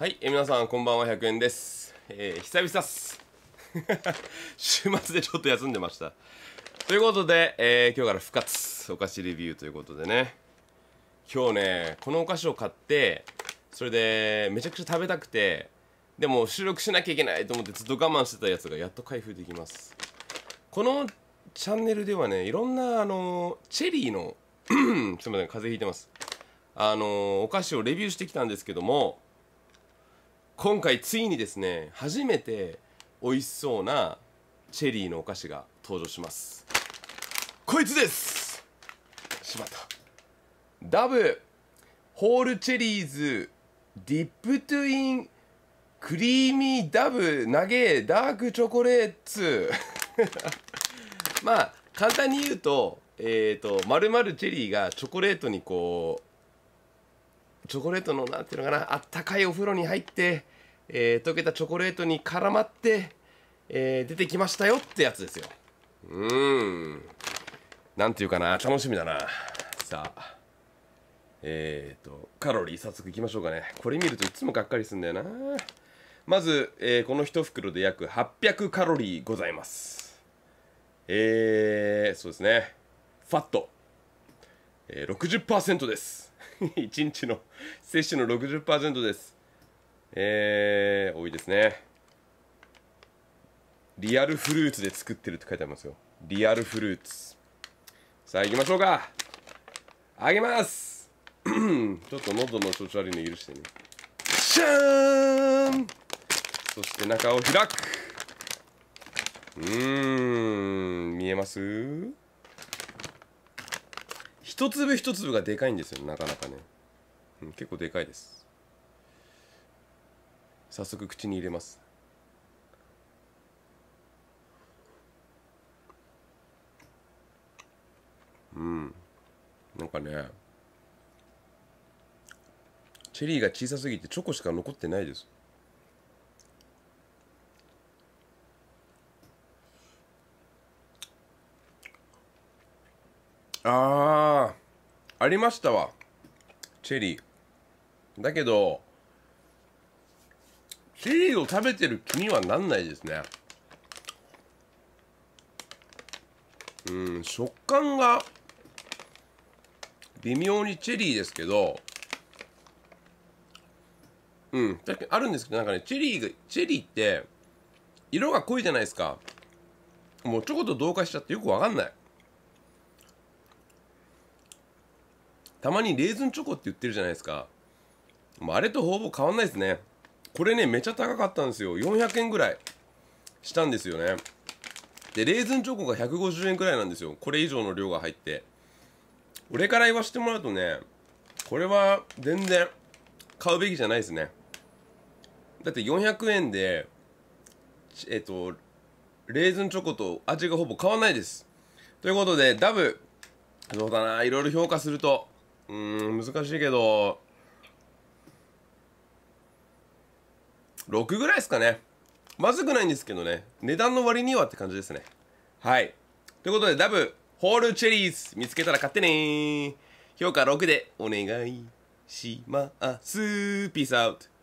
はい、え皆さんこんばんは100円です、えー、久々っす 週末でちょっと休んでましたということで、えー、今日から復活お菓子レビューということでね今日ねこのお菓子を買ってそれでめちゃくちゃ食べたくてでも収録しなきゃいけないと思ってずっと我慢してたやつがやっと開封できますこのチャンネルではねいろんなあのチェリーの すいません風邪ひいてますあのお菓子をレビューしてきたんですけども今回ついにですね初めて美味しそうなチェリーのお菓子が登場しますこいつですしまったダブホールチェリーズディップトゥインクリーミーダブ投げダークチョコレーツ まあ簡単に言うとえっ、ー、とまるチェリーがチョコレートにこうチョコレートの何ていうのかなあったかいお風呂に入って、えー、溶けたチョコレートに絡まって、えー、出てきましたよってやつですようーん何ていうかな楽しみだなさあえっ、ー、とカロリー早速いきましょうかねこれ見るといつもがっかりすんだよなまず、えー、この1袋で約800カロリーございますえー、そうですねファットえー、60%です1 日の摂取の60%ですえー、多いですねリアルフルーツで作ってるって書いてありますよリアルフルーツさあ行きましょうかあげます ちょっと喉の調子悪いの許してねシャーンそして中を開くうーん見えます一粒一粒がでかいんですよなかなかね、うん、結構でかいです早速口に入れますうんなんかねチェリーが小さすぎてチョコしか残ってないですああありましたわチェリーだけどチェリーを食べてる気にはなんないですねうん食感が微妙にチェリーですけどうん確かにあるんですけどなんかねチェリーがチェリーって色が濃いじゃないですかもうちょこっと同化しちゃってよくわかんないたまにレーズンチョコって言ってるじゃないですか。もうあれとほぼ変わんないですね。これね、めちゃ高かったんですよ。400円ぐらいしたんですよね。で、レーズンチョコが150円ぐらいなんですよ。これ以上の量が入って。俺から言わせてもらうとね、これは全然買うべきじゃないですね。だって400円で、えっと、レーズンチョコと味がほぼ変わんないです。ということで、ダブ、そうだな、いろいろ評価すると、うん難しいけど6ぐらいですかねまずくないんですけどね値段の割にはって感じですねはいということでダブホールチェリーズ見つけたら買ってね評価6でお願いしますピースアウト